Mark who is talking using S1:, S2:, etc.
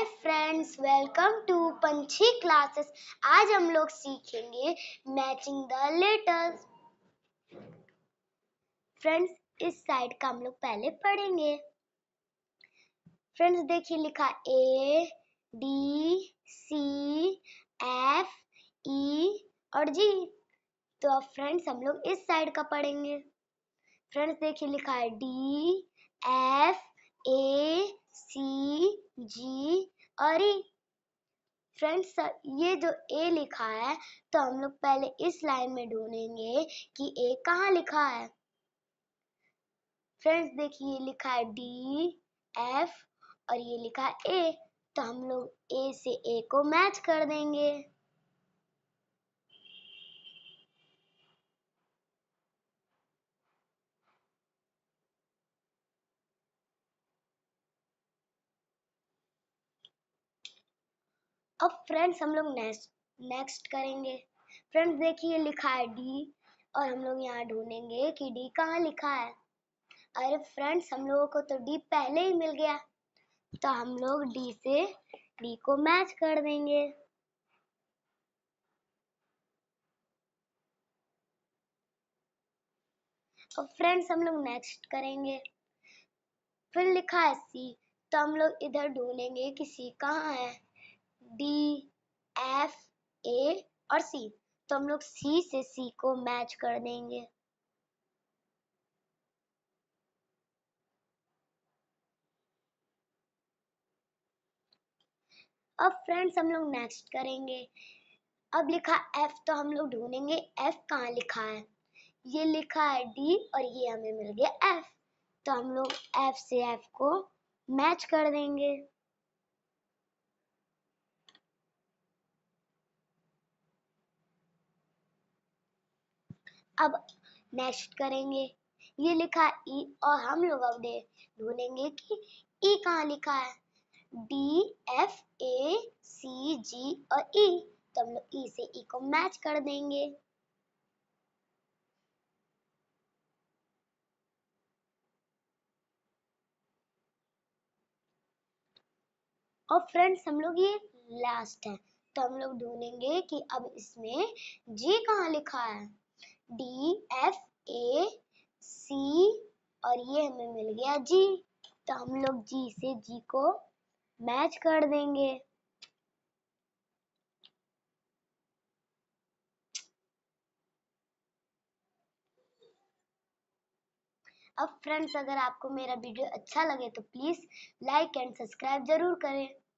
S1: Hi friends welcome to Panchhi classes आज हम लोग सीखेंगे मैचिंग द लेटर्स फ्रेंड्स इस साइड का हम लोग पहले पढ़ेंगे फ्रेंड्स देखिए लिखा A D C F E और जी तो अब फ्रेंड्स हम लोग इस साइड का पढ़ेंगे फ्रेंड्स देखिए लिखा है डी एफ ए सी जी अरे फ्रेंड्स ये जो ए लिखा है तो हम लोग पहले इस लाइन में ढूंढेंगे कि ए कहाँ लिखा है फ्रेंड्स देखिए लिखा है डी एफ और ये लिखा है ए तो हम लोग ए से ए को मैच कर देंगे अब फ्रेंड्स हम लोग नेक्स्ट नेक्स्ट करेंगे फ्रेंड्स देखिए लिखा है डी और हम लोग यहाँ ढूंढेंगे कि डी कहाँ लिखा है अरे फ्रेंड्स हम लोगों को तो डी पहले ही मिल गया तो हम लोग डी से डी को मैच कर देंगे अब फ्रेंड्स हम लोग नेक्स्ट करेंगे फिर लिखा है सी तो हम लोग इधर ढूंढेंगे कि सी कहाँ है डी एफ ए और सी तो हम लोग सी से सी को मैच कर देंगे अब फ्रेंड्स हम लोग नेक्स्ट करेंगे अब लिखा एफ तो हम लोग ढूंढेंगे एफ कहाँ लिखा है ये लिखा है डी और ये हमें मिल गया एफ तो हम लोग एफ से एफ को मैच कर देंगे अब नेक्स्ट करेंगे ये लिखा ई e और हम लोग अब ढूंढेंगे कि ई e कहाँ लिखा है डी एफ ए सी जी और ई e। तो हम लोग ई से ई को मैच कर देंगे और फ्रेंड्स हम लोग ये लास्ट है तो हम लोग ढूंढेंगे कि अब इसमें जी कहाँ लिखा है डी एफ ए सी और ये हमें मिल गया जी तो हम लोग जी से जी को मैच कर देंगे अब फ्रेंड्स अगर आपको मेरा वीडियो अच्छा लगे तो प्लीज़ लाइक एंड सब्सक्राइब ज़रूर करें